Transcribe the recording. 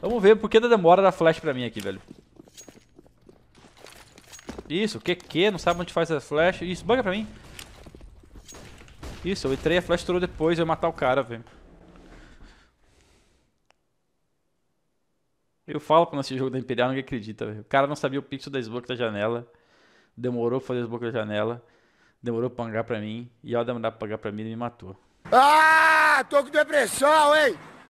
Vamos ver por que da demora da flash pra mim aqui, velho. Isso, que que? não sabe onde faz a flash. Isso, banca pra mim. Isso, eu entrei, a flash estourou depois, eu ia matar o cara, velho. Eu falo pra nesse jogo da Imperial, ninguém acredita, velho. O cara não sabia o pixel da desbloque da janela. Demorou pra fazer a desbloque da janela. Demorou pra pangar pra mim. E ao demorar pra pangar pra mim, ele me matou. Ah, tô com depressão, hein?